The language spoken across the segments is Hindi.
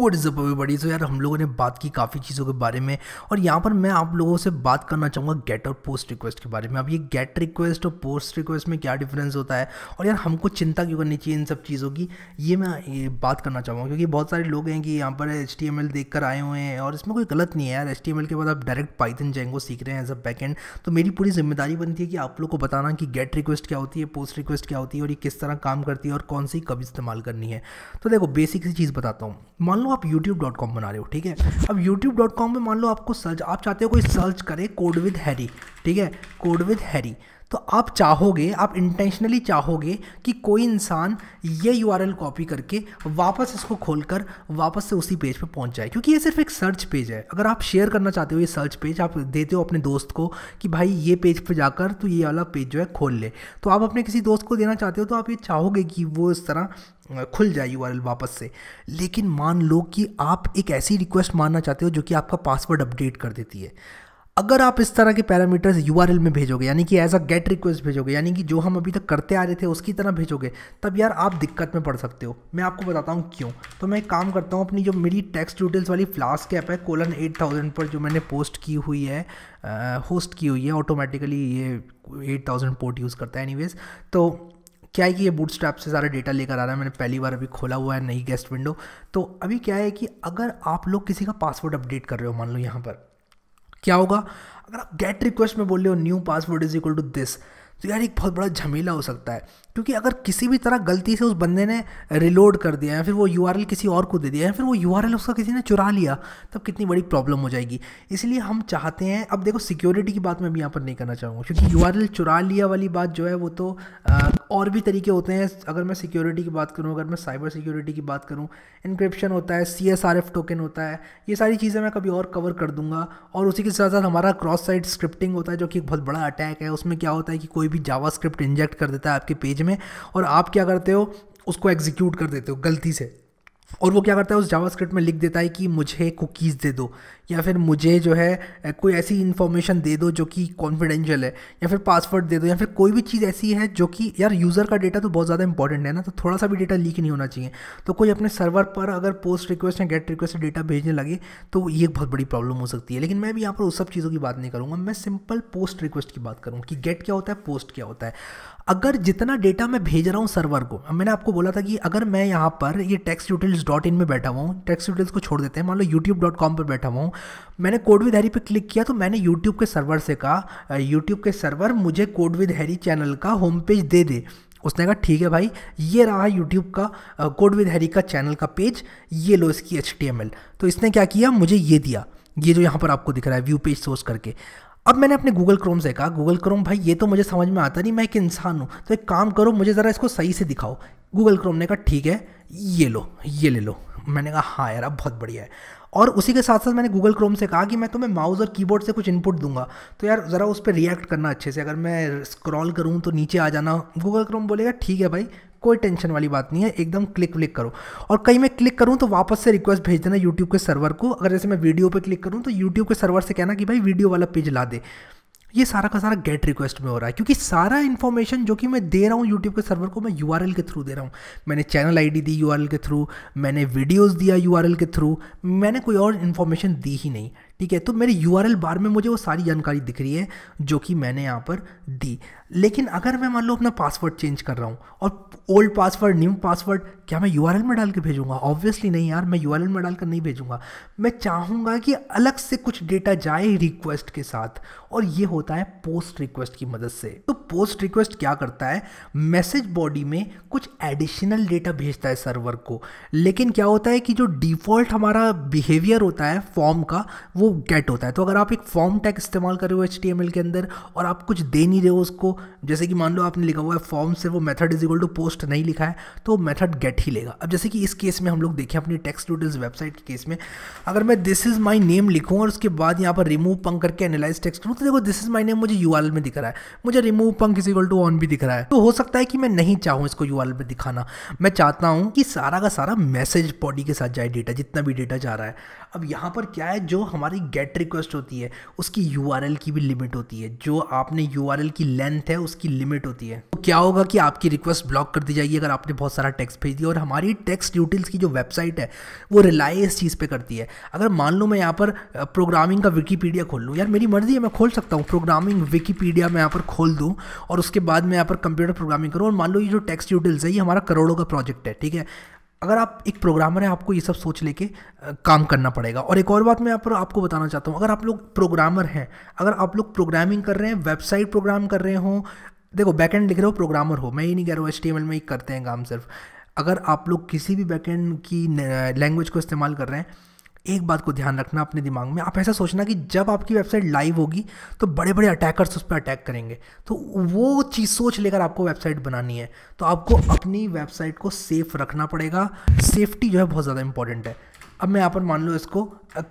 व्हाट इज़ अप बड़ी सो यार हम लोगों ने बात की काफ़ी चीज़ों के बारे में और यहाँ पर मैं आप लोगों से बात करना चाहूँगा गेट और पोस्ट रिक्वेस्ट के बारे में अब ये गेट रिक्वेस्ट और पोस्ट रिक्वेस्ट में क्या डिफरेंस होता है और यार हमको चिंता क्यों करनी चाहिए इन सब चीज़ों की ये मैं ये बात करना चाहूँगा क्योंकि बहुत सारे लोग हैं कि यहाँ पर एच टी देख कर आए हुए हैं और इसमें कोई गलत नहीं है यार एच के बाद आप डायरेक्ट पाइथन जेंगो सीख रहे हैं एज अ बैक एंड तो मेरी पूरी जिम्मेदारी बनती है कि आप लोग को बताना कि गेट रिक्वेस्ट क्या होती है पोस्ट रिक्वेस्ट क्या होती है और ये किस तरह काम करती है और कौन सी कब इस्तेमाल करनी है तो देखो बेसिक सी चीज़ बताता हूँ मान लो यूट्यूब आप youtube.com बना रहे हो ठीक है अब youtube.com में मान लो आपको सर्च आप चाहते हो कोई सर्च करे कोड विद हैरी ठीक है कोड विद हैरी तो आप चाहोगे आप इंटेंशनली चाहोगे कि कोई इंसान ये यू कॉपी करके वापस इसको खोल कर वापस से उसी पेज पे पहुंच जाए क्योंकि ये सिर्फ एक सर्च पेज है अगर आप शेयर करना चाहते हो ये सर्च पेज आप देते हो अपने दोस्त को कि भाई ये पेज पे जाकर तो ये वाला पेज जो है खोल ले तो आप अपने किसी दोस्त को देना चाहते हो तो आप ये चाहोगे कि वो इस तरह खुल जाए यू वापस से लेकिन मान लो कि आप एक ऐसी रिक्वेस्ट मानना चाहते हो जो कि आपका पासवर्ड अपडेट कर देती है अगर आप इस तरह के पैरामीटर्स यू में भेजोगे यानी कि एज अ गेट रिक्वेस्ट भेजोगे यानी कि जो हम अभी तक करते आ रहे थे उसकी तरह भेजोगे तब यार आप दिक्कत में पड़ सकते हो मैं आपको बताता हूँ क्यों तो मैं एक काम करता हूँ अपनी जो मेरी टेक्स्ट डिटेल्स वाली फ्लास्क ऐप है कोलन एट थाउजेंड पर जो मैंने पोस्ट की हुई है होस्ट की हुई है ऑटोमेटिकली ये एट थाउजेंड पोर्ट यूज़ करता है एनी तो क्या है कि ये बूट से सारा डेटा लेकर आ रहा है मैंने पहली बार अभी खोला हुआ है नई गेस्ट विंडो तो अभी क्या है कि अगर आप लोग किसी का पासवर्ड अपडेट कर रहे हो मान लो यहाँ पर क्या होगा अगर आप गेट रिक्वेस्ट में बोल रहे हो new password is equal to this तो यार एक बहुत बड़ा झमेला हो सकता है क्योंकि अगर किसी भी तरह गलती से उस बंदे ने रिलोड कर दिया या फिर वो यू किसी और को दे दिया या फिर वो यू उसका किसी ने चुरा लिया तब कितनी बड़ी प्रॉब्लम हो जाएगी इसलिए हम चाहते हैं अब देखो सिक्योरिटी की बात मैं भी यहाँ पर नहीं करना चाहूँगा क्योंकि यू चुरा लिया वाली बात जो है वो तो और भी तरीके होते हैं अगर मैं सिक्योरिटी की बात करूँ अगर मैं साइबर सिक्योरिटी की बात करूँ इनक्रिप्शन होता है सी टोकन होता है ये सारी चीज़ें मैं कभी और कवर कर दूंगा और उसी के साथ साथ हमारा क्रॉस साइड स्क्रिप्टिंग होता है जो कि एक बहुत बड़ा अटैक है उसमें क्या होता है कि कोई भी स्क्रिप्ट इंजेक्ट कर देता है आपके पेज में और आप क्या करते हो उसको एग्जीक्यूट कर देते हो गलती से और वो क्या करता है उस जावास्क्रिप्ट में लिख देता है कि मुझे कुकीज़ दे दो या फिर मुझे जो है कोई ऐसी इन्फॉर्मेशन दे दो जो कि कॉन्फिडेंशियल है या फिर पासवर्ड दे दो या फिर कोई भी चीज़ ऐसी है जो कि यार यूज़र का डेटा तो बहुत ज़्यादा इंपॉर्टेंट है ना तो थोड़ा सा भी डेटा लीक नहीं होना चाहिए तो कोई अपने सर्वर पर अगर पोस्ट रिक्वेस्ट या गेट रिक्वेस्ट डेटा भेजने लगे तो ये बहुत बड़ी प्रॉब्लम हो सकती है लेकिन मैं भी यहाँ पर उस सब चीज़ों की बात नहीं करूँगा मैं सिंपल पोस्ट रिक्वेस्ट की बात करूँ कि गेट क्या होता है पोस्ट क्या होता है अगर जितना डेटा मैं भेज रहा हूँ सर्वर को मैंने आपको बोला था कि अगर मैं यहाँ पर ये टेक्स यूटिल्स डॉट इन में बैठा हुआ हूँ टेक्स्ट यूटिल्स को छोड़ देते हैं मान लो यूट्यूब डॉट कॉम पर बैठा हुआ हूँ मैंने कोडविद हैरी पे क्लिक किया तो मैंने यूट्यूब के सर्वर से कहा यूट्यूब के सर्वर मुझे कोडविद हैरी चैनल का होम पेज दे दे उसने कहा ठीक है भाई ये रहा यूट्यूब का कोड विद हैरी का चैनल का पेज ये लो इसकी एच तो इसने क्या किया मुझे ये दिया ये जो यहाँ पर आपको दिख रहा है व्यू पेज सोर्स करके अब मैंने अपने गूगल क्रोम से कहा गूगल क्रोम भाई ये तो मुझे समझ में आता नहीं मैं एक इंसान हूँ तो एक काम करो मुझे ज़रा इसको सही से दिखाओ गूगल क्रोम ने कहा ठीक है ये लो ये ले लो मैंने कहा हाँ यार अब बहुत बढ़िया है और उसी के साथ साथ मैंने गूगल क्रोम से कहा कि मैं तुम्हें माउस और कीबोर्ड से कुछ इनपुट दूंगा तो यार ज़रा उस पर रिएक्ट करना अच्छे से अगर मैं स्क्रॉल करूँ तो नीचे आ जाना गूगल क्रोम बोलेगा ठीक है भाई कोई टेंशन वाली बात नहीं है एकदम क्लिक क्लिक करो और कहीं मैं क्लिक करूँ तो वापस से रिक्वेस्ट भेज देना यूट्यूब के सर्वर को अगर जैसे मैं वीडियो पर क्लिक करूँ तो यूट्यूब के सर्वर से कहना कि भाई वीडियो वाला पेज ला दे ये सारा का सारा गेट रिक्वेस्ट में हो रहा है क्योंकि सारा इन्फॉर्मेशन जो कि मैं दे रहा हूँ यूट्यूब के सर्वर को मैं यू के थ्रू दे रहा हूँ मैंने चैनल आई दी यू के थ्रू मैंने वीडियोज़ दिया यू के थ्रू मैंने कोई और इन्फॉर्मेशन दी ही नहीं ठीक है तो मेरे यू बार में मुझे वो सारी जानकारी दिख रही है जो कि मैंने यहाँ पर दी लेकिन अगर मैं मान लो अपना पासवर्ड चेंज कर रहा हूँ और ओल्ड पासवर्ड न्यू पासवर्ड क्या मैं यू में डाल के भेजूंगा ऑब्वियसली नहीं यार मैं यू में डाल कर नहीं भेजूंगा मैं चाहूँगा कि अलग से कुछ डेटा जाए रिक्वेस्ट के साथ और ये होता है पोस्ट रिक्वेस्ट की मदद से तो पोस्ट रिक्वेस्ट क्या करता है मैसेज बॉडी में कुछ एडिशनल डेटा भेजता है सर्वर को लेकिन क्या होता है कि जो डिफ़ॉल्ट हमारा बिहेवियर होता है फॉर्म का वो गेट होता है तो अगर आप एक फॉर्म टैग इस्तेमाल कर रहे हो एच के अंदर और आप कुछ दे नहीं रहे हो उसको जैसे कि मान लो आपने लिखा हुआ है फॉर्म से वो method is equal to post नहीं लिखा है तो मेथड गेट ही लेगा अब जैसे कि इस केस में हम लोग देखें अपनी टेक्स टू वेबसाइट के केस में अगर मैं दिस इज़ माई नेम लिखूँ और उसके बाद यहाँ पर रिमूव पंक करके एनालाइज टेक्स्ट करूँ तो देखो दिस इज़ माई नेम मुझे यू में दिख रहा है मुझे remove punc is equal to on भी दिख रहा है तो हो सकता है कि मैं नहीं चाहूँ इसको यू में दिखाना मैं चाहता हूँ कि सारा का सारा मैसेज बॉडी के साथ जाए डेटा जितना भी डेटा जा रहा है अब यहाँ पर क्या है जो हमारी गेट रिक्वेस्ट होती है उसकी यू की भी लिमिट होती है जो आपने यू की लेंथ है उसकी लिमिट होती है तो क्या होगा कि आपकी रिक्वेस्ट ब्लॉक कर दी जाएगी अगर आपने बहुत सारा टेक्स्ट भेज दिया और हमारी टेक्स्ट ड्यूटिल्स की जो वेबसाइट है वो रिलाय इस चीज़ पर करती है अगर मान लो मैं यहाँ पर प्रोग्रामिंग का विकीपीडिया खोल लूँ यार मेरी मर्जी है मैं खोल सकता हूँ प्रोग्रामिंग विकीपीडिया मैं यहाँ पर खोल दूँ और उसके बाद मैं यहाँ पर कंप्यूटर प्रोग्रामिंग करूँ और मान लो ये जो टेक्स्ट ड्यूटिल्स है ये हमारा करोड़ों का प्रोजेक्ट है ठीक है अगर आप एक प्रोग्रामर हैं आपको ये सब सोच लेके काम करना पड़ेगा और एक और बात मैं पर आपको बताना चाहता हूँ अगर आप लोग प्रोग्रामर हैं अगर आप लोग प्रोग्रामिंग कर रहे हैं वेबसाइट प्रोग्राम कर रहे हो देखो बैकएंड लिख रहे हो प्रोग्रामर हो मैं ये नहीं कह रहा हूँ एच में ही करते हैं काम सिर्फ अगर आप लोग किसी भी बैकएंड की लैंग्वेज को इस्तेमाल कर रहे हैं एक बात को ध्यान रखना अपने दिमाग में आप ऐसा सोचना कि जब आपकी वेबसाइट लाइव होगी तो बड़े बड़े अटैकर्स उस पर अटैक करेंगे तो वो चीज़ सोच लेकर आपको वेबसाइट बनानी है तो आपको अपनी वेबसाइट को सेफ रखना पड़ेगा सेफ्टी जो है बहुत ज़्यादा इंपॉर्टेंट है अब मैं यहाँ पर मान लो इसको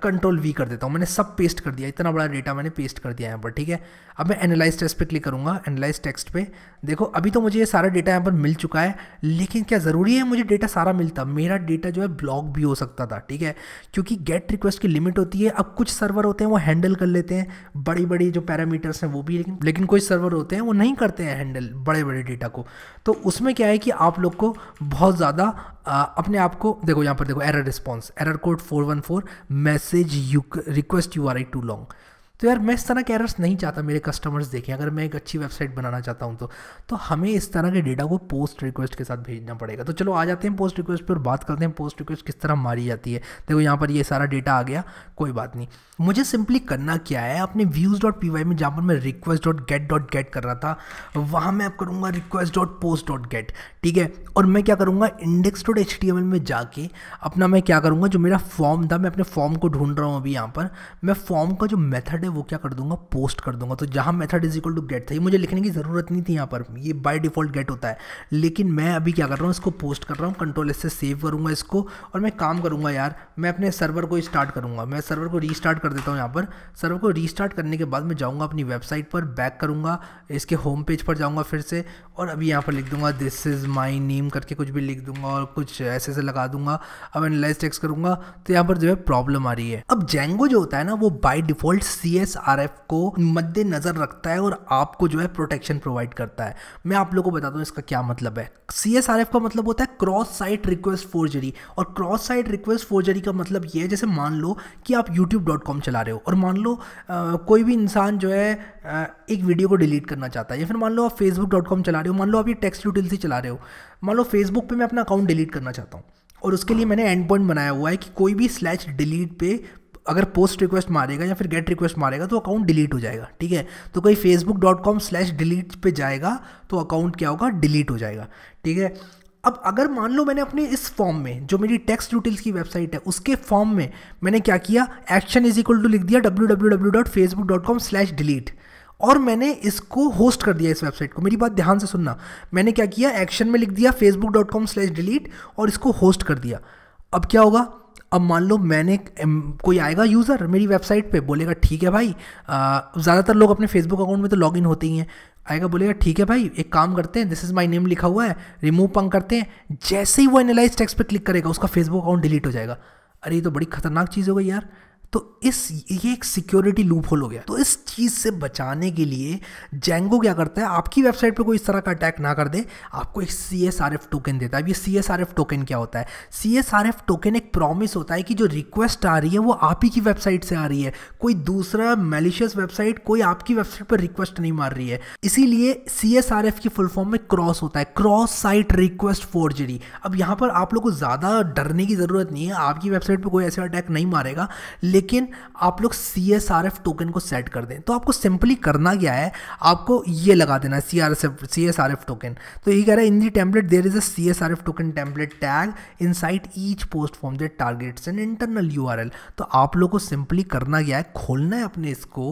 कंट्रोल वी कर देता हूँ मैंने सब पेस्ट कर दिया इतना बड़ा डेटा मैंने पेस्ट कर दिया यहाँ पर ठीक है अब मैं एनालाइज टेस्ट पे क्लिक करूँगा एनालाइज टेक्स्ट पे देखो अभी तो मुझे ये सारा डेटा यहाँ पर मिल चुका है लेकिन क्या ज़रूरी है मुझे डेटा सारा मिलता मेरा डेटा जो है ब्लॉक भी हो सकता था ठीक है क्योंकि गेट रिक्वेस्ट की लिमिट होती है अब कुछ सर्वर होते हैं वो हैंडल कर लेते हैं बड़ी बड़ी जो पैरामीटर्स हैं वो भी लेकिन लेकिन कुछ सर्वर होते हैं वो नहीं करते हैं हैंडल बड़े बड़े डेटा को तो उसमें क्या है कि आप लोग को बहुत ज़्यादा अपने आप को देखो यहाँ पर देखो error response error code 414 message you request URI too long. तो यार मैं इस तरह के एरर्स नहीं चाहता मेरे कस्टमर्स देखें अगर मैं एक अच्छी वेबसाइट बनाना चाहता हूँ तो तो हमें इस तरह के डेटा को पोस्ट रिक्वेस्ट के साथ भेजना पड़ेगा तो चलो आ जाते हैं पोस्ट रिक्वेस्ट पर बात करते हैं पोस्ट रिक्वेस्ट किस तरह मारी जाती है देखो यहाँ पर ये सारा डेटा आ गया कोई बात नहीं मुझे सिंपली करना क्या है अपने व्यूज़ डॉट पी वाई में जहाँ पर मैं request dot get dot get कर रहा था वहाँ मैं अब करूँगा request dot post dot get ठीक है और मैं क्या करूँगा index dot H T M L में जाके अपना मैं क्या करूँगा जो मेरा फॉर्म था मैं अपने फॉर्म को ढूंढ रहा हूँ अभी यहाँ पर मैं फॉर्म का जो मेथड में वो क्या कर दूंगा पोस्ट कर दूंगा तो जहां method is equal to get था ये मुझे लिखने की ज़रूरत नहीं थी यहां पर ये बाय डिफ़ॉल्ट गेट होता है लेकिन मैं अभी क्या कर रहा हूँ इसको पोस्ट कर रहा हूँ कंट्रोल एस से सेव करूंगा इसको और मैं काम करूंगा यार मैं अपने सर्वर को स्टार्ट करूंगा मैं सर्वर को रीस्टार्ट कर देता हूँ यहाँ पर सर्वर को रीस्टार्ट करने के बाद मैं जाऊँगा अपनी वेबसाइट पर बैक करूंगा इसके होम पेज पर जाऊँगा फिर से और अभी यहाँ पर लिख दूंगा दिस इज़ माई नेम करके कुछ भी लिख दूंगा और कुछ ऐसे ऐसे लगा दूंगा अब एनालाइज टेक्स करूंगा तो यहाँ पर जो है प्रॉब्लम आ रही है अब जेंगो जो होता है ना वो बाई डिफ़ॉल्ट सी सीएसआरएफ को मद्देनजर रखता है और आपको जो है प्रोटेक्शन प्रोवाइड करता है मैं आप लोगों को बताता हूँ इसका क्या मतलब है सीएसआरएफ का मतलब होता है क्रॉस साइट रिक्वेस्ट फोर्जरी और क्रॉस साइट रिक्वेस्ट फोर्जरी का मतलब यह है जैसे मान लो कि आप यूट्यूब डॉट कॉम चला रहे हो और मान लो आ, कोई भी इंसान जो है एक वीडियो को डिलीट करना चाहता है या फिर मान लो आप फेसबुक डॉट कॉम चला रहे हो मान लो आप ये टेक्स्ट यूटिलिटी चला रहे हो मान लो फेसबुक पर मैं अपना अकाउंट डिलीट करना चाहता हूँ और उसके लिए मैंने एंड पॉइंट बनाया हुआ है कि कोई भी स्लैच डिलीट पे अगर पोस्ट रिक्वेस्ट मारेगा या फिर गेट रिक्वेस्ट मारेगा तो अकाउंट डिलीट हो जाएगा ठीक है तो कोई Facebook dot com slash delete पर जाएगा तो अकाउंट क्या होगा डिलीट हो जाएगा ठीक है अब अगर मान लो मैंने अपने इस फॉर्म में जो मेरी टैक्स डिटेल्स की वेबसाइट है उसके फॉर्म में मैंने क्या किया एक्शन इज इक्वल टू लिख दिया W W W dot Facebook dot com slash delete और मैंने इसको होस्ट कर दिया इस वेबसाइट को मेरी बात ध्यान से सुनना मैंने क्या किया एक्शन में लिख दिया Facebook dot com slash delete और इसको होस्ट कर दिया अब क्या होगा अब मान लो मैंने कोई आएगा यूज़र मेरी वेबसाइट पे बोलेगा ठीक है भाई ज़्यादातर लोग अपने फेसबुक अकाउंट में तो लॉगिन होते ही हैं आएगा बोलेगा ठीक है भाई एक काम करते हैं दिस इज़ माय नेम लिखा हुआ है रिमूव पंग करते हैं जैसे ही वो एनालाइज टेक्स पे क्लिक करेगा उसका फेसबुक अकाउंट डिलीट हो जाएगा अरे ये तो बड़ी खतरनाक चीज़ हो गई यार तो इस ये एक सिक्योरिटी लूप होल हो गया तो इस चीज़ से बचाने के लिए जेंगो क्या करता है आपकी वेबसाइट पे कोई इस तरह का अटैक ना कर दे आपको एक C S R F token देता है अब ये C S R F token क्या होता है C S R F token एक प्रॉमिस होता है कि जो रिक्वेस्ट आ रही है वो आप ही की वेबसाइट से आ रही है कोई दूसरा मेलिशियस वेबसाइट कोई आपकी वेबसाइट पर रिक्वेस्ट नहीं मार रही है इसीलिए सी एस आर एफ की फुल फॉर्म में क्रॉस होता है क्रॉस साइट रिक्वेस्ट फोर्जरी अब यहां पर आप लोग को ज़्यादा डरने की ज़रूरत नहीं है आपकी वेबसाइट पर कोई ऐसा अटैक नहीं मारेगा लेकिन लेकिन आप लोग C S R F token को सेट कर दें तो आपको सिंपली करना क्या है आपको ये लगा देना है C R S F C S R F token तो ये कह रहा है in the template there is a C S R F token template tag inside each post form there targets and internal U R L तो आप लोग को सिंपली करना क्या है खोलना है अपने इसको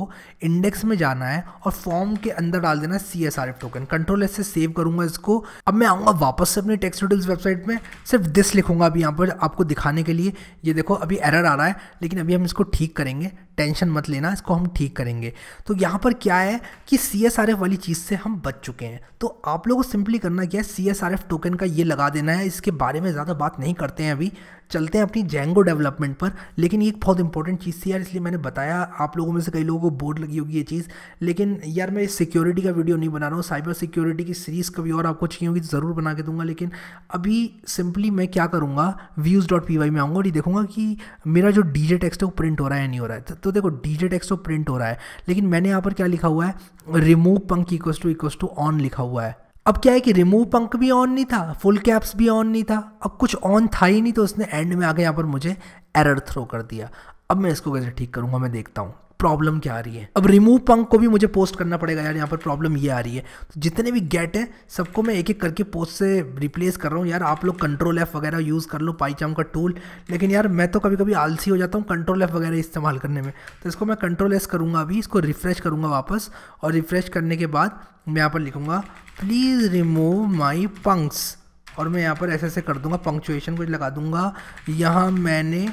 इंडेक्स में जाना है और फॉर्म के अंदर डाल देना है C S R F token control S से सेव करूंगा इसको अब मैं आऊँगा वापस से अपनी टेक्स रिडल्स वेबसाइट में सिर्फ दिस लिखूंगा अभी यहाँ पर आपको दिखाने के लिए ये देखो अभी एरर आ रहा है लेकिन अभी हम इसको इसको ठीक करेंगे टेंशन मत लेना इसको हम ठीक करेंगे तो यहाँ पर क्या है कि सी एस आर एफ वाली चीज़ से हम बच चुके हैं तो आप लोगों को सिंपली करना क्या है C S R F token का ये लगा देना है इसके बारे में ज़्यादा बात नहीं करते हैं अभी चलते हैं अपनी जेंगो डेवलपमेंट पर लेकिन ये एक बहुत इंपॉर्टेंट चीज़ थी यार इसलिए मैंने बताया आप लोगों में से कई लोगों को बोर्ड लगी होगी ये चीज़ लेकिन यार मैं सिक्योरिटी का वीडियो नहीं बना रहा हूँ साइबर सिक्योरिटी की सीरीज़ कभी और आपको चाहिए होगी तो ज़रूर बना के दूंगा लेकिन अभी सिंपली मैं क्या करूँगा व्यूज़ डॉट पी वाई में आऊँगा और ये देखूँगा कि मेरा जो डी जे टेक्स्ट है वो प्रिंट हो रहा है या नहीं हो रहा है तो सकते हो देखो डिजिट एक्सो प्रिंट हो रहा है लेकिन मैंने यहाँ पर क्या लिखा हुआ है remove punk equals to equals to on लिखा हुआ है अब क्या है कि रिमूव पंक भी ऑन नहीं था फुल कैप्स भी ऑन नहीं था अब कुछ ऑन था ही नहीं तो उसने एंड में आगे यहाँ पर मुझे एरर थ्रो कर दिया अब मैं इसको कैसे ठीक करूँगा मैं देखता हूँ प्रॉब्लम क्या आ रही है अब रिमूव पंक को भी मुझे पोस्ट करना पड़ेगा यार यहाँ पर प्रॉब्लम ये आ रही है तो जितने भी गेट हैं सबको मैं एक एक करके पोस्ट से रिप्लेस कर रहा हूँ यार आप लोग कंट्रोल एफ वगैरह यूज़ कर लो पाईचाम का टूल लेकिन यार मैं तो कभी कभी आलसी हो जाता हूँ कंट्रोल एफ वगैरह इस्तेमाल करने में तो इसको मैं कंट्रोल एस करूँगा अभी इसको रिफ्रेश करूँगा वापस और रिफ्रेश करने के बाद मैं यहाँ पर लिखूँगा प्लीज़ रिमूव माई पंक्स और मैं यहाँ पर ऐसे ऐसे कर दूँगा पंक्चुएशन कुछ लगा दूँगा यहाँ मैंने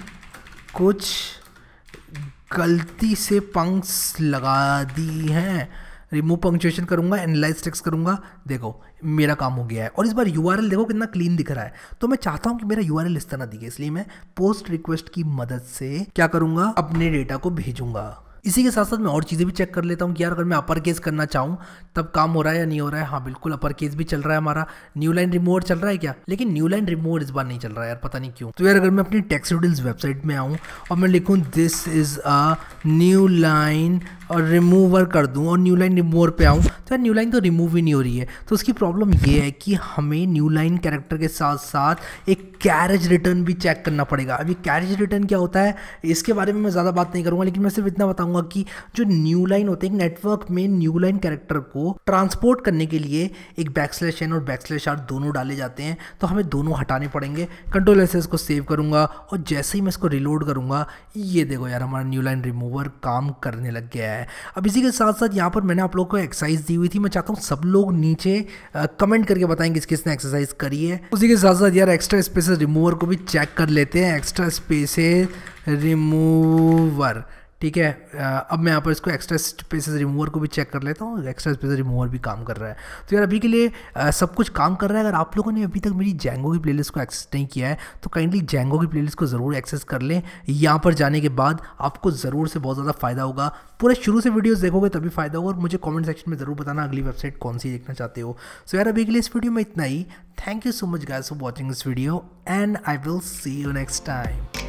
कुछ गलती से पंक्स लगा दी हैं रिमूव पंक्चुएशन करूँगा एनालाइज टेक्स करूँगा देखो मेरा काम हो गया है और इस बार यू देखो कितना क्लीन दिख रहा है तो मैं चाहता हूँ कि मेरा यू इस तरह दिखे इसलिए मैं पोस्ट रिक्वेस्ट की मदद से क्या करूँगा अपने डेटा को भेजूँगा इसी के साथ साथ मैं और चीज़ें भी चेक कर लेता हूँ कि यार अगर मैं अपर केस करना चाहूँ तब काम हो रहा है या नहीं हो रहा है हाँ बिल्कुल अपर केस भी चल रहा है हमारा न्यू लाइन रिमोट चल रहा है क्या लेकिन न्यू लाइन रिमोट इस बार नहीं चल रहा है यार पता नहीं क्यों तो यार अगर मैं अपनी टैक्स वेबसाइट में आऊँ और मैं लिखूँ this is a new line और रिमूवर कर दूँ और न्यू लाइन रिमूवर पे आऊँ तो यार न्यू लाइन तो रिमूव ही नहीं हो रही है तो उसकी प्रॉब्लम ये है कि हमें न्यू लाइन कैरेक्टर के साथ साथ एक कैरेज रिटर्न भी चेक करना पड़ेगा अभी कैरेज रिटर्न क्या होता है इसके बारे में मैं ज़्यादा बात नहीं करूँगा लेकिन मैं सिर्फ इतना बताऊँगा कि जो न्यू लाइन होते हैं नेटवर्क में न्यू लाइन कैरेक्टर को ट्रांसपोर्ट करने के लिए एक बैकस्लैश एन और बैकस्लैश आर दोनों डाले जाते हैं तो हमें दोनों हटाने पड़ेंगे कंट्रोल एस को सेव करूँगा और जैसे ही मैं इसको रिलोड करूँगा ये देखो यार हमारा न्यू लाइन रिमूवर काम करने लग गया है है अब इसी के साथ साथ यहाँ पर मैंने आप लोग को एक्सरसाइज दी हुई थी मैं चाहता हूँ सब लोग नीचे कमेंट करके बताएं किस किसने एक्सरसाइज करी है उसी के साथ साथ यार एक्स्ट्रा स्पेसेस रिमूवर को भी चेक कर लेते हैं एक्स्ट्रा स्पेसेस रिमूवर ठीक है अब मैं यहाँ पर इसको एक्स्ट्रा स्पेसेस रिमूवर को भी चेक कर लेता हूँ एक्स्ट्रा स्पेसेस रिमूवर भी काम कर रहा है तो यार अभी के लिए सब कुछ काम कर रहा है अगर आप लोगों ने अभी तक मेरी जैंगो की प्लेलिस्ट को एक्सेस नहीं किया है तो काइंडली जेंगो की प्लेलिस्ट को ज़रूर एक्सेस कर लें यहाँ पर जाने के बाद आपको ज़रूर से बहुत ज़्यादा फ़ायदा होगा पूरा शुरू से वीडियोज़ देखोगे तभी फ़ायदा होगा और मुझे कॉमेंट सेक्शन में ज़रूर बताना अगली वेबसाइट कौन सी देखना चाहते हो सो यार अभी के लिए इस वीडियो में इतना ही thank you so much guys for watching this video and I will see you next time